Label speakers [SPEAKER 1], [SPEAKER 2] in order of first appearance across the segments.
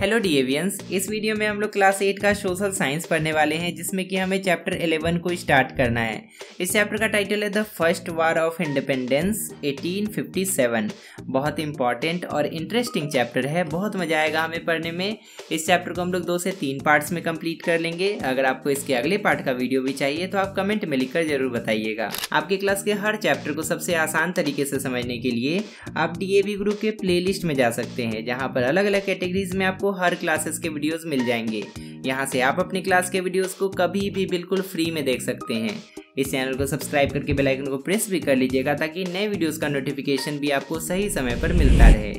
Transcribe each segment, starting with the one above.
[SPEAKER 1] Hello डीएवियंस इस video में हम लोग क्लास एट का सोशल साइंस पढ़ने वाले हैं जिसमें कि हमें चैप्टर एलेवन को स्टार्ट करना है इस चैप्टर का टाइटल है the first war of independence 1857 बहुत इंपॉर्टेंट और इंटरेस्टिंग चैप्टर है बहुत मज़ा आएगा हमें पढ़ने में इस चैप्टर को हम लोग दो से तीन पार्ट्स में कम्प्लीट कर लेंगे अगर आपको इसके अगले पार्ट का वीडियो भी चाहिए तो आप कमेंट में लिखकर जरूर बताइएगा आपके क्लास के हर चैप्टर को सबसे आसान तरीके से समझने के लिए आप डी ग्रुप के प्ले में जा सकते हैं जहाँ पर अलग अलग कैटेगरीज में आपको आपको हर क्लासेस के वीडियोस मिल जाएंगे यहाँ से आप अपनी क्लास के वीडियोस को कभी भी बिल्कुल फ्री में देख सकते हैं इस चैनल को सब्सक्राइब करके बेल आइकन को प्रेस भी कर लीजिएगा ताकि नए वीडियोस का नोटिफिकेशन भी आपको सही समय पर मिलता रहे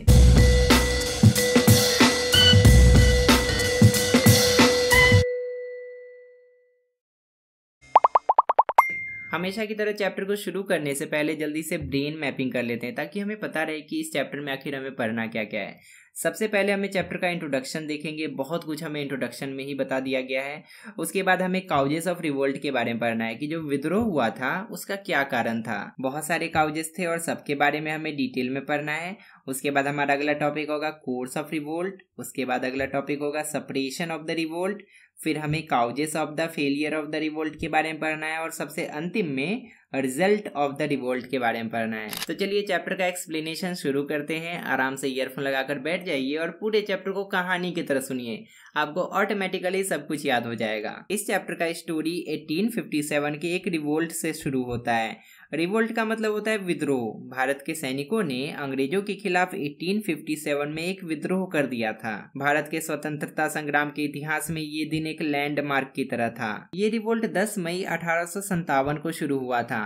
[SPEAKER 1] हमेशा की तरह चैप्टर को शुरू करने से पहले जल्दी से ब्रेन मैपिंग कर लेते हैं ताकि हमें पता रहे कि इस चैप्टर में आखिर हमें पढ़ना क्या क्या है सबसे पहले हमें चैप्टर का इंट्रोडक्शन देखेंगे बहुत कुछ हमें इंट्रोडक्शन में ही बता दिया गया है उसके बाद हमें काउजेस ऑफ रिवोल्ट के बारे में पढ़ना है कि जो विद्रोह हुआ था उसका क्या कारण था बहुत सारे काउजेस थे और सबके बारे में हमें डिटेल में पढ़ना है उसके बाद हमारा अगला टॉपिक होगा कोर्स ऑफ रिवोल्ट उसके बाद अगला टॉपिक होगा सपरेशन ऑफ द रिवोल्ट फिर हमें causes of the failure of the revolt के बारे में पढ़ना है और सबसे अंतिम में रिजल्ट ऑफ द रिवोल्ट के बारे में पढ़ना है तो चलिए चैप्टर का एक्सप्लेनेशन शुरू करते हैं आराम से ईयरफोन लगाकर बैठ जाइए और पूरे चैप्टर को कहानी की तरह सुनिए आपको ऑटोमेटिकली सब कुछ याद हो जाएगा इस चैप्टर का स्टोरी 1857 के एक रिवोल्ट से शुरू होता है रिवोल्ट का मतलब होता है विद्रोह भारत के सैनिकों ने अंग्रेजों के खिलाफ 1857 में एक विद्रोह कर दिया था भारत के स्वतंत्रता संग्राम के इतिहास में ये दिन एक लैंडमार्क की तरह था ये रिवोल्ट 10 मई अठारह को शुरू हुआ था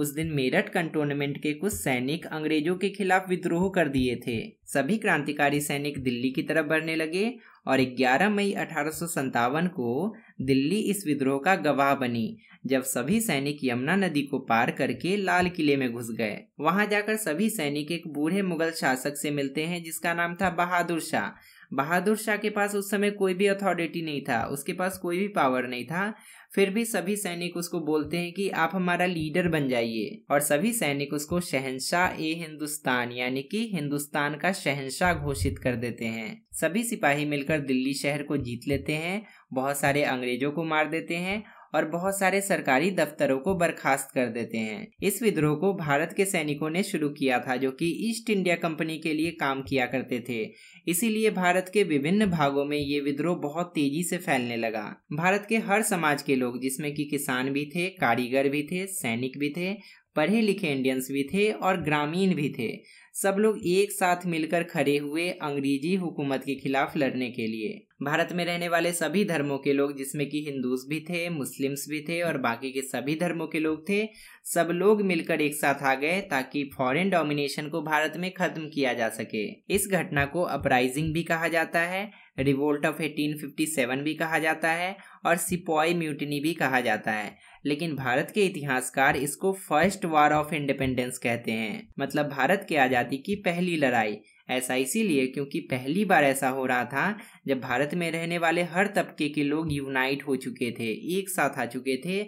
[SPEAKER 1] उस दिन मेरठ कंटोनमेंट के कुछ सैनिक अंग्रेजों के खिलाफ विद्रोह कर दिए थे सभी क्रांतिकारी सैनिक दिल्ली की तरफ बढ़ने लगे और 11 मई अठारह को दिल्ली इस विद्रोह का गवाह बनी जब सभी सैनिक यमुना नदी को पार करके लाल किले में घुस गए वहां जाकर सभी सैनिक एक बूढ़े मुगल शासक से मिलते हैं जिसका नाम था बहादुर शाह बहादुर शाह के पास उस समय कोई भी अथॉरिटी नहीं था उसके पास कोई भी पावर नहीं था फिर भी सभी सैनिक उसको बोलते हैं कि आप हमारा लीडर बन जाइए और सभी सैनिक उसको शहनशाह ए हिंदुस्तान यानी कि हिंदुस्तान का शहनशाह घोषित कर देते हैं सभी सिपाही मिलकर दिल्ली शहर को जीत लेते हैं बहुत सारे अंग्रेजों को मार देते हैं और बहुत सारे सरकारी दफ्तरों को बर्खास्त कर देते हैं इस विद्रोह को भारत के सैनिकों ने शुरू किया था जो कि ईस्ट इंडिया कंपनी के लिए काम किया करते थे इसीलिए भारत के विभिन्न भागों में ये विद्रोह बहुत तेजी से फैलने लगा भारत के हर समाज के लोग जिसमें कि किसान भी थे कारीगर भी थे सैनिक भी थे पढ़े लिखे इंडियंस भी थे और ग्रामीण भी थे सब लोग एक साथ मिलकर खड़े हुए अंग्रेजी हुकूमत के खिलाफ लड़ने के लिए भारत में रहने वाले सभी धर्मों के लोग जिसमें कि हिंदूज भी थे मुस्लिम्स भी थे और बाकी के सभी धर्मों के लोग थे सब लोग मिलकर एक साथ आ गए ताकि फॉरेन डोमिनेशन को भारत में खत्म किया जा सके इस घटना को अपराइजिंग भी कहा जाता है रिवोल्ट ऑफ 1857 भी कहा जाता है और सिपॉय म्यूटनी भी कहा जाता है लेकिन भारत के इतिहासकार इसको फर्स्ट वार ऑफ इंडिपेंडेंस कहते हैं मतलब भारत के आज़ादी की पहली लड़ाई ऐसा इसीलिए क्योंकि पहली बार ऐसा हो रहा था जब भारत में रहने वाले हर तबके के लोग यूनाइट हो चुके थे एक साथ आ चुके थे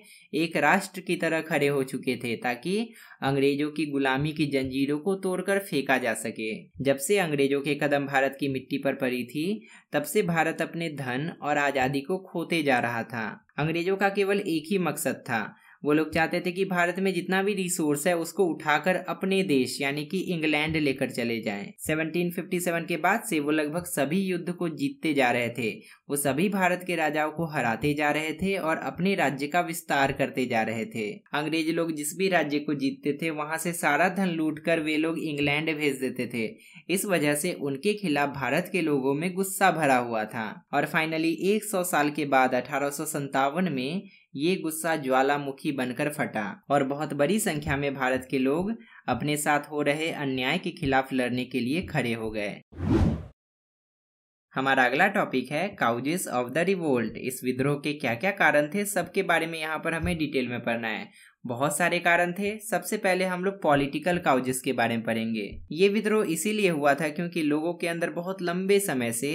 [SPEAKER 1] एक राष्ट्र की तरह खड़े हो चुके थे ताकि अंग्रेजों की गुलामी की जंजीरों को तोड़कर फेंका जा सके जब से अंग्रेजों के कदम भारत की मिट्टी पर पड़ी थी तब से भारत अपने धन और आज़ादी को खोते जा रहा था अंग्रेजों का केवल एक ही मकसद था वो लोग चाहते थे कि भारत में जितना भी रिसोर्स है उसको उठाकर अपने देश यानी कि इंग्लैंड लेकर चले जाएं। 1757 के बाद से वो लगभग सभी युद्ध को जीतते जा रहे थे वो सभी भारत के राजाओं को हराते जा रहे थे और अपने राज्य का विस्तार करते जा रहे थे अंग्रेज लोग जिस भी राज्य को जीतते थे वहां से सारा धन लूट कर वे लोग इंग्लैंड भेज देते थे इस वजह से उनके खिलाफ भारत के लोगों में गुस्सा भरा हुआ था और फाइनली 100 साल के बाद अठारह में ये गुस्सा ज्वालामुखी बनकर फटा और बहुत बड़ी संख्या में भारत के लोग अपने साथ हो रहे अन्याय के खिलाफ लड़ने के लिए खड़े हो गए हमारा अगला टॉपिक है काउजेस ऑफ द रिवोल्ट इस विद्रोह के क्या क्या कारण थे सबके बारे में यहाँ पर हमें डिटेल में पढ़ना है बहुत सारे कारण थे सबसे पहले हम लोग पॉलिटिकल काउजेस के बारे में पढ़ेंगे ये विद्रोह इसीलिए हुआ था क्योंकि लोगों के अंदर बहुत लंबे समय से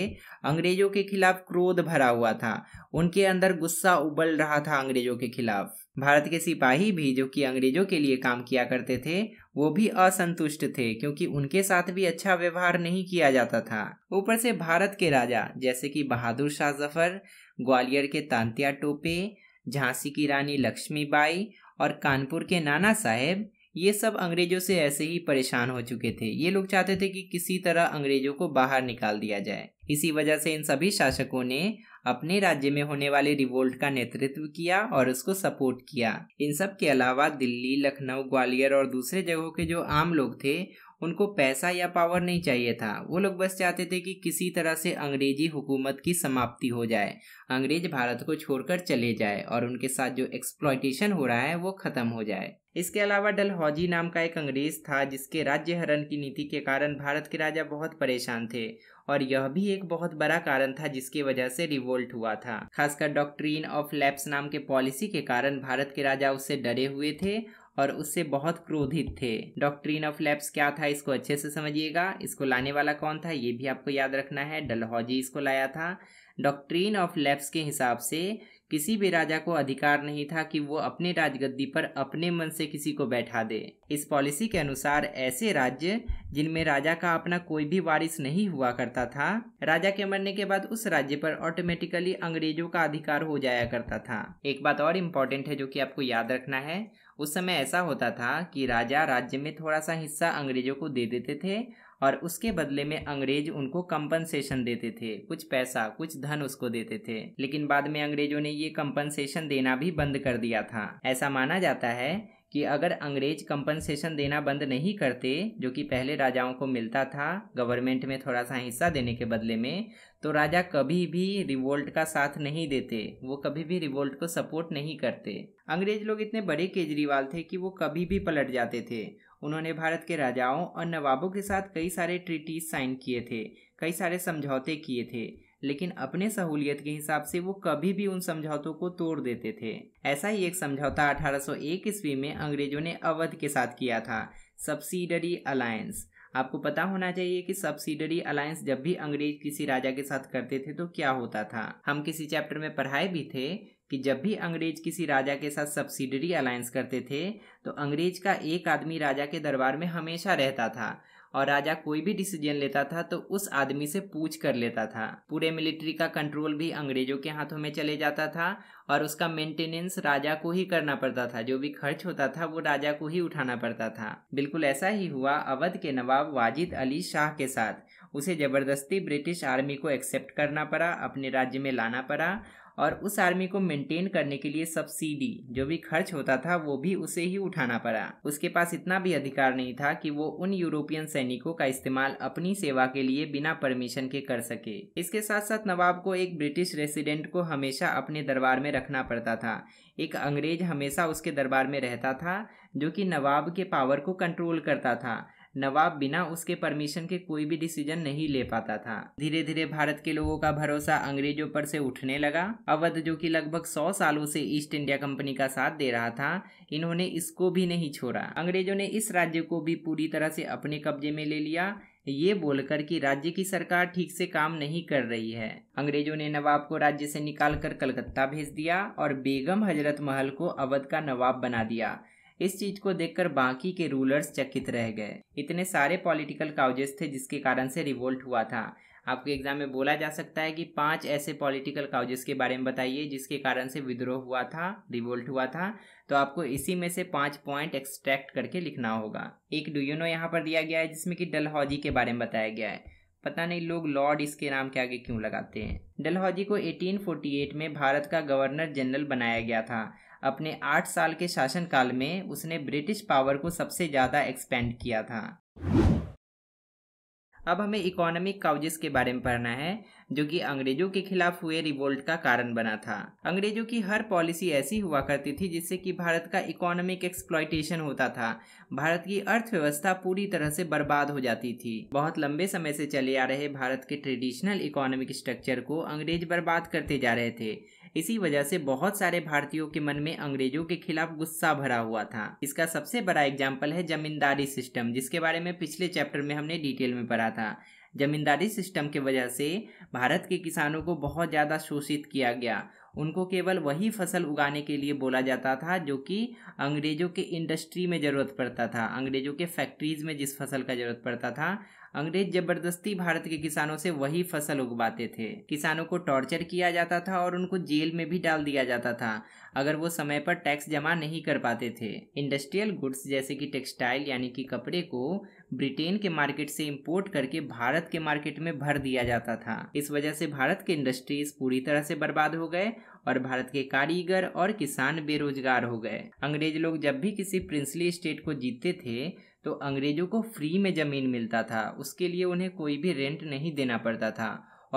[SPEAKER 1] अंग्रेजों के खिलाफ क्रोध भरा हुआ था उनके अंदर गुस्सा उबल रहा था अंग्रेजों के खिलाफ भारत के सिपाही भी जो कि अंग्रेजों के लिए काम किया करते थे वो भी असंतुष्ट थे क्योंकि उनके साथ भी अच्छा व्यवहार नहीं किया जाता था ऊपर से भारत के राजा जैसे कि बहादुर शाह जफर ग्वालियर के तांतिया टोपे झांसी की रानी लक्ष्मीबाई और कानपुर के नाना साहेब ये सब अंग्रेजों से ऐसे ही परेशान हो चुके थे ये लोग चाहते थे कि किसी तरह अंग्रेजों को बाहर निकाल दिया जाए इसी वजह से इन सभी शासकों ने अपने राज्य में होने वाले रिवोल्ट का नेतृत्व किया और उसको सपोर्ट किया इन सब के अलावा दिल्ली लखनऊ ग्वालियर और दूसरे जगहों के जो आम लोग थे उनको पैसा या पावर नहीं चाहिए था वो लोग बस चाहते थे कि किसी तरह से अंग्रेजी हुकूमत की समाप्ति हो जाए अंग्रेज भारत को छोड़कर चले जाए और उनके साथ जो एक्सप्लॉयटेशन हो रहा है वो खत्म हो जाए इसके अलावा डलहौजी नाम का एक अंग्रेज था जिसके राज्य हरण की नीति के कारण भारत के राजा बहुत परेशान थे और यह भी एक बहुत बड़ा कारण था जिसकी वजह से रिवोल्ट हुआ था खासकर डॉक्ट्रीन ऑफ लैप्स नाम के पॉलिसी के कारण भारत के राजा उससे डरे हुए थे और उससे बहुत क्रोधित थे डॉक्ट्रीन ऑफ लैप्स क्या था इसको अच्छे से समझिएगा इसको लाने वाला कौन था ये भी आपको याद रखना है डलहौजी इसको लाया था डॉक्ट्रीन ऑफ लैप्स के हिसाब से किसी भी राजा को अधिकार नहीं था कि वो अपने राजगद्दी पर अपने मन से किसी को बैठा दे इस पॉलिसी के अनुसार ऐसे राज्य जिनमें राजा का अपना कोई भी वारिस नहीं हुआ करता था राजा के मरने के बाद उस राज्य पर ऑटोमेटिकली अंग्रेजों का अधिकार हो जाया करता था एक बात और इम्पोर्टेंट है जो कि आपको याद रखना है उस समय ऐसा होता था कि राजा राज्य में थोड़ा सा हिस्सा अंग्रेजों को दे देते थे और उसके बदले में अंग्रेज उनको कंपनसेशन देते थे कुछ पैसा कुछ धन उसको देते थे लेकिन बाद में अंग्रेजों ने ये कंपनसेशन देना भी बंद कर दिया था ऐसा माना जाता है कि अगर अंग्रेज कंपनसेशन देना बंद नहीं करते जो कि पहले राजाओं को मिलता था गवर्नमेंट में थोड़ा सा हिस्सा देने के बदले में तो राजा कभी भी रिवोल्ट का साथ नहीं देते वो कभी भी रिवोल्ट को सपोर्ट नहीं करते अंग्रेज लोग इतने बड़े केजरीवाल थे कि वो कभी भी पलट जाते थे उन्होंने भारत के राजाओं और नवाबों के साथ कई सारे ट्रीटीज साइन किए थे कई सारे समझौते किए थे लेकिन अपने सहूलियत के हिसाब से वो कभी भी उन समझौतों को तोड़ देते थे ऐसा ही एक समझौता 1801 ईस्वी में अंग्रेजों ने अवध के साथ किया था सब्सिडरी अलायंस आपको पता होना चाहिए कि सब्सिडरी अलायंस जब भी अंग्रेज किसी राजा के साथ करते थे तो क्या होता था हम किसी चैप्टर में पढ़ाए भी थे कि जब भी अंग्रेज किसी राजा के साथ सब्सिडरी अलायंस करते थे तो अंग्रेज का एक आदमी राजा के दरबार में हमेशा रहता था और राजा कोई भी डिसीजन लेता था तो उस आदमी से पूछ कर लेता था पूरे मिलिट्री का कंट्रोल भी अंग्रेजों के हाथों में चले जाता था और उसका मेंटेनेंस राजा को ही करना पड़ता था जो भी खर्च होता था वो राजा को ही उठाना पड़ता था बिल्कुल ऐसा ही हुआ अवध के नवाब वाजिद अली शाह के साथ उसे जबरदस्ती ब्रिटिश आर्मी को एक्सेप्ट करना पड़ा अपने राज्य में लाना पड़ा और उस आर्मी को मेंटेन करने के लिए सब्सिडी जो भी खर्च होता था वो भी उसे ही उठाना पड़ा उसके पास इतना भी अधिकार नहीं था कि वो उन यूरोपियन सैनिकों का इस्तेमाल अपनी सेवा के लिए बिना परमिशन के कर सके इसके साथ साथ नवाब को एक ब्रिटिश रेसिडेंट को हमेशा अपने दरबार में रखना पड़ता था एक अंग्रेज हमेशा उसके दरबार में रहता था जो कि नवाब के पावर को कंट्रोल करता था नवाब बिना उसके परमिशन के कोई भी डिसीजन नहीं ले पाता था धीरे धीरे भारत के लोगों का भरोसा अंग्रेजों पर से उठने लगा अवध जो कि लगभग सौ सालों से ईस्ट इंडिया कंपनी का साथ दे रहा था इन्होंने इसको भी नहीं छोड़ा अंग्रेजों ने इस राज्य को भी पूरी तरह से अपने कब्जे में ले लिया ये बोलकर कि राज्य की सरकार ठीक से काम नहीं कर रही है अंग्रेजों ने नवाब को राज्य से निकालकर कलकत्ता भेज दिया और बेगम हजरत महल को अवध का नवाब बना दिया इस चीज को देखकर बाकी के रूलर्स चकित रह गए इतने सारे पॉलिटिकल काउजेस थे जिसके कारण से रिवोल्ट हुआ था आपके एग्जाम में बोला जा सकता है कि पांच ऐसे पॉलिटिकल काउजेस के बारे में बताइए जिसके कारण से विद्रोह हुआ था रिवोल्ट हुआ था तो आपको इसी में से पांच पॉइंट एक्सट्रैक्ट करके लिखना होगा एक नो यहाँ पर दिया गया है जिसमें कि डलहौजी के बारे में बताया गया है पता नहीं लोग लॉर्ड इसके नाम के आगे क्यों लगाते हैं डलहौजी को 1848 में भारत का गवर्नर जनरल बनाया गया था अपने आठ साल के शासनकाल में उसने ब्रिटिश पावर को सबसे ज़्यादा एक्सपेंड किया था अब हमें इकोनॉमिक काउजेस के बारे में पढ़ना है जो कि अंग्रेजों के खिलाफ हुए रिवोल्ट का कारण बना था अंग्रेजों की हर पॉलिसी ऐसी हुआ करती थी जिससे कि भारत का इकोनॉमिक एक्सप्लॉयटेशन होता था भारत की अर्थव्यवस्था पूरी तरह से बर्बाद हो जाती थी बहुत लंबे समय से चले आ रहे भारत के ट्रेडिशनल इकोनॉमिक स्ट्रक्चर को अंग्रेज बर्बाद करते जा रहे थे इसी वजह से बहुत सारे भारतीयों के मन में अंग्रेजों के खिलाफ गुस्सा भरा हुआ था इसका सबसे बड़ा एग्जाम्पल है जमींदारी सिस्टम जिसके बारे में पिछले चैप्टर में हमने डिटेल में पढ़ा था जमींदारी सिस्टम के वजह से भारत के किसानों को बहुत ज़्यादा शोषित किया गया उनको केवल वही फसल उगाने के लिए बोला जाता था जो कि अंग्रेज़ों के इंडस्ट्री में ज़रूरत पड़ता था अंग्रेज़ों के फैक्ट्रीज़ में जिस फसल का ज़रूरत पड़ता था अंग्रेज जबरदस्ती भारत के किसानों से वही फसल उगवाते थे किसानों को टॉर्चर किया जाता था और उनको जेल में भी डाल दिया जाता था अगर वो समय पर टैक्स जमा नहीं कर पाते थे इंडस्ट्रियल गुड्स जैसे कि टेक्सटाइल यानी कि कपड़े को ब्रिटेन के मार्केट से इंपोर्ट करके भारत के मार्केट में भर दिया जाता था इस वजह से भारत के इंडस्ट्रीज पूरी तरह से बर्बाद हो गए और भारत के कारीगर और किसान बेरोजगार हो गए अंग्रेज लोग जब भी किसी प्रिंसली स्टेट को जीतते थे तो अंग्रेज़ों को फ्री में ज़मीन मिलता था उसके लिए उन्हें कोई भी रेंट नहीं देना पड़ता था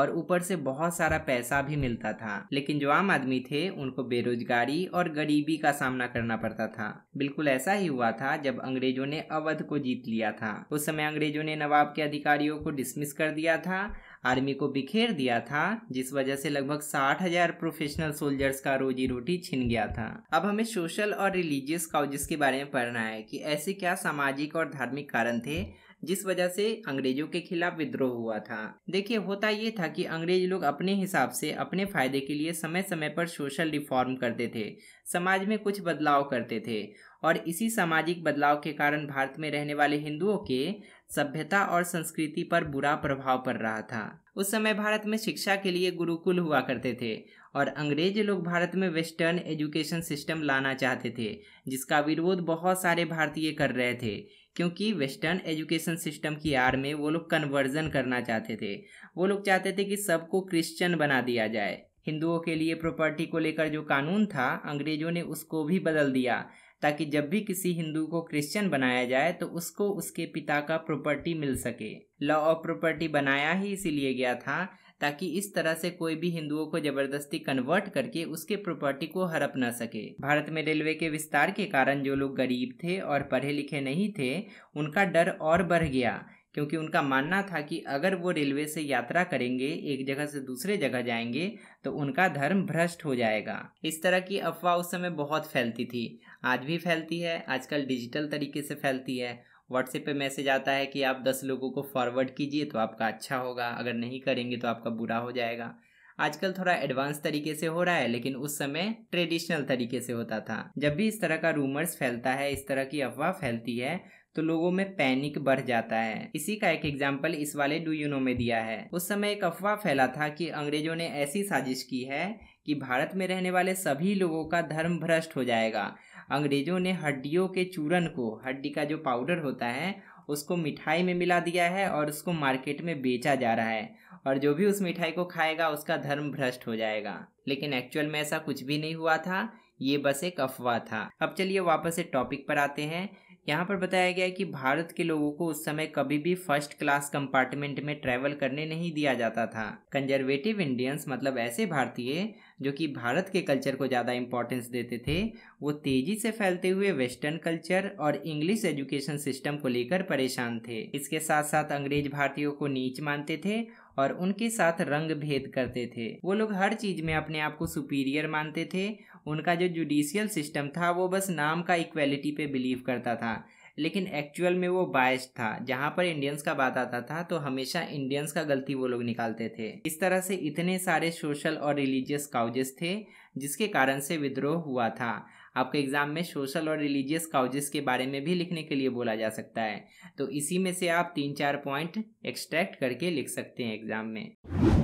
[SPEAKER 1] और ऊपर से बहुत सारा पैसा भी मिलता था लेकिन जो आम आदमी थे उनको बेरोजगारी और गरीबी का सामना करना पड़ता था बिल्कुल ऐसा ही हुआ था जब अंग्रेजों ने अवध को जीत लिया था उस समय अंग्रेजों ने नवाब के अधिकारियों को डिसमिस कर दिया था आर्मी को बिखेर दिया था जिस वजह से लगभग साठ हजार प्रोफेशनल सोल्जर्स का रोजी रोटी छिन गया था अब हमें सोशल और रिलीजियस काउजेस के बारे में पढ़ना है कि ऐसे क्या सामाजिक और धार्मिक कारण थे जिस वजह से अंग्रेजों के खिलाफ विद्रोह हुआ था देखिए होता ये था कि अंग्रेज लोग अपने हिसाब से अपने फायदे के लिए समय समय पर सोशल रिफॉर्म करते थे समाज में कुछ बदलाव करते थे और इसी सामाजिक बदलाव के कारण भारत में रहने वाले हिंदुओं के सभ्यता और संस्कृति पर बुरा प्रभाव पड़ रहा था उस समय भारत में शिक्षा के लिए गुरुकुल हुआ करते थे और अंग्रेज लोग भारत में वेस्टर्न एजुकेशन सिस्टम लाना चाहते थे जिसका विरोध बहुत सारे भारतीय कर रहे थे क्योंकि वेस्टर्न एजुकेशन सिस्टम की आड़ में वो लोग कन्वर्जन करना चाहते थे वो लोग चाहते थे कि सबको क्रिश्चियन बना दिया जाए हिंदुओं के लिए प्रॉपर्टी को लेकर जो कानून था अंग्रेजों ने उसको भी बदल दिया ताकि जब भी किसी हिंदू को क्रिश्चियन बनाया जाए तो उसको उसके पिता का प्रॉपर्टी मिल सके लॉ ऑफ प्रॉपर्टी बनाया ही इसीलिए गया था ताकि इस तरह से कोई भी हिंदुओं को जबरदस्ती कन्वर्ट करके उसके प्रॉपर्टी को हड़प न सके भारत में रेलवे के विस्तार के कारण जो लोग गरीब थे और पढ़े लिखे नहीं थे उनका डर और बढ़ गया क्योंकि उनका मानना था कि अगर वो रेलवे से यात्रा करेंगे एक जगह से दूसरे जगह जाएंगे तो उनका धर्म भ्रष्ट हो जाएगा इस तरह की अफवाह उस समय बहुत फैलती थी आज भी फैलती है आजकल डिजिटल तरीके से फैलती है व्हाट्सएप पे मैसेज आता है कि आप दस लोगों को फॉरवर्ड कीजिए तो आपका अच्छा होगा अगर नहीं करेंगे तो आपका बुरा हो जाएगा आजकल थोड़ा एडवांस तरीके से हो रहा है लेकिन उस समय ट्रेडिशनल तरीके से होता था जब भी इस तरह का रूमर्स फैलता है इस तरह की अफवाह फैलती है तो लोगों में पैनिक बढ़ जाता है इसी का एक एग्जाम्पल इस वाले डू यू नो में दिया है उस समय एक अफवाह फैला था कि अंग्रेजों ने ऐसी साजिश की है कि भारत में रहने वाले सभी लोगों का धर्म भ्रष्ट हो जाएगा अंग्रेजों ने हड्डियों के चूरन को हड्डी का जो पाउडर होता है उसको मिठाई में मिला दिया है और उसको मार्केट में बेचा जा रहा है और जो भी उस मिठाई को खाएगा उसका धर्म भ्रष्ट हो जाएगा लेकिन एक्चुअल में ऐसा कुछ भी नहीं हुआ था ये बस एक अफवाह था अब चलिए वापस से टॉपिक पर आते हैं यहाँ पर बताया गया कि भारत के लोगों को उस समय कभी भी फर्स्ट क्लास कंपार्टमेंट में ट्रैवल करने नहीं दिया जाता था कंजर्वेटिव इंडियंस मतलब ऐसे भारतीय जो कि भारत के कल्चर को ज़्यादा इम्पोर्टेंस देते थे वो तेजी से फैलते हुए वेस्टर्न कल्चर और इंग्लिश एजुकेशन सिस्टम को लेकर परेशान थे इसके साथ साथ अंग्रेज भारतीयों को नीच मानते थे और उनके साथ रंग भेद करते थे वो लोग हर चीज में अपने आप को सुपीरियर मानते थे उनका जो जुडिशियल सिस्टम था वो बस नाम का इक्वेलिटी पे बिलीव करता था लेकिन एक्चुअल में वो बायस था जहाँ पर इंडियंस का बात आता था तो हमेशा इंडियंस का गलती वो लोग निकालते थे इस तरह से इतने सारे सोशल और रिलीजियस काउजेस थे जिसके कारण से विद्रोह हुआ था आपके एग्ज़ाम में सोशल और रिलीजियस काउजेस के बारे में भी लिखने के लिए बोला जा सकता है तो इसी में से आप तीन चार पॉइंट एक्सट्रैक्ट करके लिख सकते हैं एग्ज़ाम में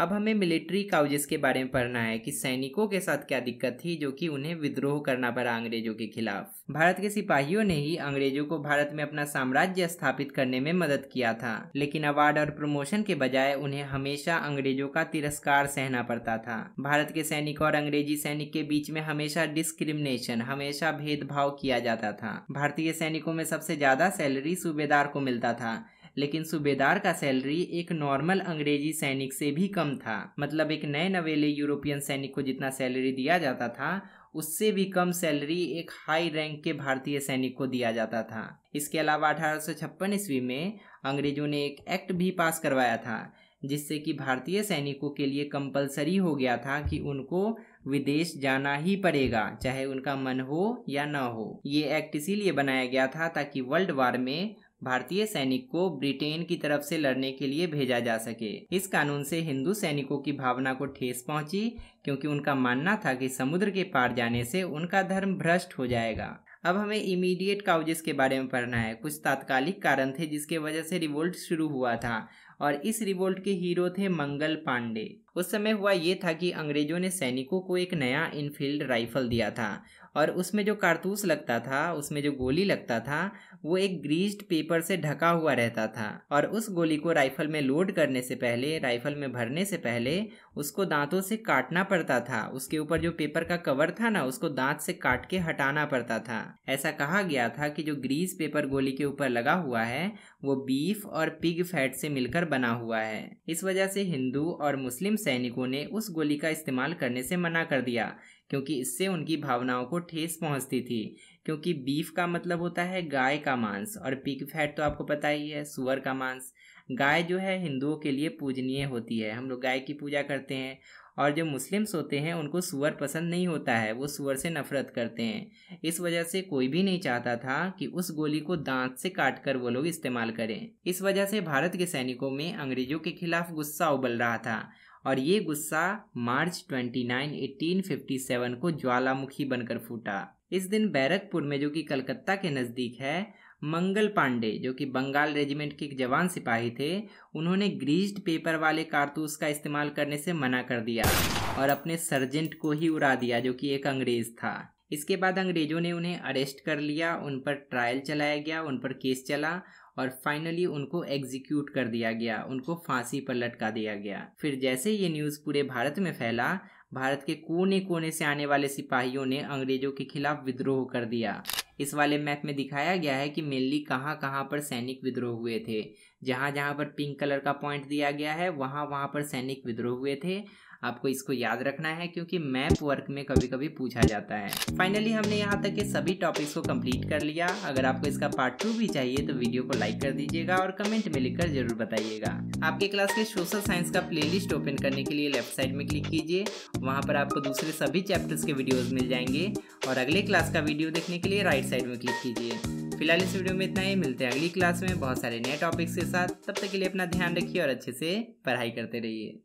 [SPEAKER 1] अब हमें मिलिट्री काउजेस के बारे में पढ़ना है कि सैनिकों के साथ क्या दिक्कत थी जो कि उन्हें विद्रोह करना पड़ा अंग्रेजों के खिलाफ भारत के सिपाहियों ने ही अंग्रेजों को भारत में अपना साम्राज्य स्थापित करने में मदद किया था लेकिन अवार्ड और प्रमोशन के बजाय उन्हें हमेशा अंग्रेजों का तिरस्कार सहना पड़ता था भारत के सैनिक और अंग्रेजी सैनिक के बीच में हमेशा डिस्क्रिमिनेशन हमेशा भेदभाव किया जाता था भारतीय सैनिकों में सबसे ज्यादा सैलरी सूबेदार को मिलता था लेकिन सूबेदार का सैलरी एक नॉर्मल अंग्रेजी सैनिक से भी कम था मतलब एक नए नवेले यूरोपियन सैनिक को जितना सैलरी दिया जाता था उससे भी कम सैलरी एक हाई रैंक के भारतीय सैनिक को दिया जाता था इसके अलावा अठारह ईस्वी में अंग्रेजों ने एक एक्ट भी पास करवाया था जिससे कि भारतीय सैनिकों के लिए कंपलसरी हो गया था कि उनको विदेश जाना ही पड़ेगा चाहे उनका मन हो या ना हो ये एक्ट इसीलिए बनाया गया था ताकि वर्ल्ड वार में भारतीय सैनिक को ब्रिटेन की तरफ से लड़ने के लिए भेजा जा सके इस कानून से हिंदू सैनिकों की भावना को ठेस पहुंची क्योंकि उनका मानना था कि समुद्र के पार जाने से उनका धर्म भ्रष्ट हो जाएगा अब हमें इमीडिएट काउजेस के बारे में पढ़ना है कुछ तात्कालिक कारण थे जिसके वजह से रिवोल्ट शुरू हुआ था और इस रिवोल्ट के हीरो थे मंगल पांडे उस समय हुआ ये था कि अंग्रेजों ने सैनिकों को एक नया इनफील्ड राइफल दिया था और उसमें जो कारतूस लगता था उसमें जो गोली लगता था वो एक ग्रीस्ड पेपर से ढका हुआ रहता था और उस गोली को राइफल में लोड करने से पहले राइफल में भरने से पहले उसको दांतों से काटना पड़ता था उसके ऊपर जो पेपर का कवर था ना उसको दांत से काट के हटाना पड़ता था ऐसा कहा गया था कि जो ग्रीस पेपर गोली के ऊपर लगा हुआ है वो बीफ और पिग फैट से मिलकर बना हुआ है इस वजह से हिंदू और मुस्लिम सैनिकों ने उस गोली का इस्तेमाल करने से मना कर दिया क्योंकि इससे उनकी भावनाओं को ठेस पहुंचती थी क्योंकि बीफ का मतलब होता है गाय का मांस और पिक फैट तो आपको पता ही है सुअर का मांस गाय जो है हिंदुओं के लिए पूजनीय होती है हम लोग गाय की पूजा करते हैं और जो मुस्लिम्स होते हैं उनको सुअर पसंद नहीं होता है वो सुअर से नफरत करते हैं इस वजह से कोई भी नहीं चाहता था कि उस गोली को दांत से काट कर वो लोग इस्तेमाल करें इस वजह से भारत के सैनिकों में अंग्रेजों के खिलाफ गुस्सा उबल रहा था और ये गुस्सा मार्च 29, 1857 को ज्वालामुखी बनकर फूटा इस दिन बैरकपुर में जो कि कलकत्ता के नज़दीक है मंगल पांडे जो कि बंगाल रेजिमेंट के एक जवान सिपाही थे उन्होंने ग्रीस्ड पेपर वाले कारतूस का इस्तेमाल करने से मना कर दिया और अपने सर्जेंट को ही उड़ा दिया जो कि एक अंग्रेज था इसके बाद अंग्रेजों ने उन्हें अरेस्ट कर लिया उन पर ट्रायल चलाया गया उन पर केस चला और फाइनली उनको एग्जीक्यूट कर दिया गया उनको फांसी पर लटका दिया गया फिर जैसे ये न्यूज़ पूरे भारत में फैला भारत के कोने कोने से आने वाले सिपाहियों ने अंग्रेजों के खिलाफ विद्रोह कर दिया इस वाले मैप में दिखाया गया है कि मेनली कहाँ कहाँ पर सैनिक विद्रोह हुए थे जहाँ जहाँ पर पिंक कलर का पॉइंट दिया गया है वहाँ वहाँ पर सैनिक विद्रोह हुए थे आपको इसको याद रखना है क्योंकि मैप वर्क में कभी कभी पूछा जाता है फाइनली हमने यहाँ तक के सभी टॉपिक्स को कंप्लीट कर लिया अगर आपको इसका पार्ट टू भी चाहिए तो वीडियो को लाइक कर दीजिएगा और कमेंट में लिखकर जरूर बताइएगा आपके क्लास के सोशल साइंस का प्लेलिस्ट ओपन करने के लिए लेफ्ट साइड में क्लिक कीजिए वहाँ पर आपको दूसरे सभी चैप्टर्स के वीडियोज मिल जाएंगे और अगले क्लास का वीडियो देखने के लिए राइट साइड में क्लिक कीजिए फिलहाल इस वीडियो में इतना ही मिलते हैं अगली क्लास में बहुत सारे नए टॉपिक्स के साथ तब तक के लिए अपना ध्यान रखिए और अच्छे से पढ़ाई करते रहिए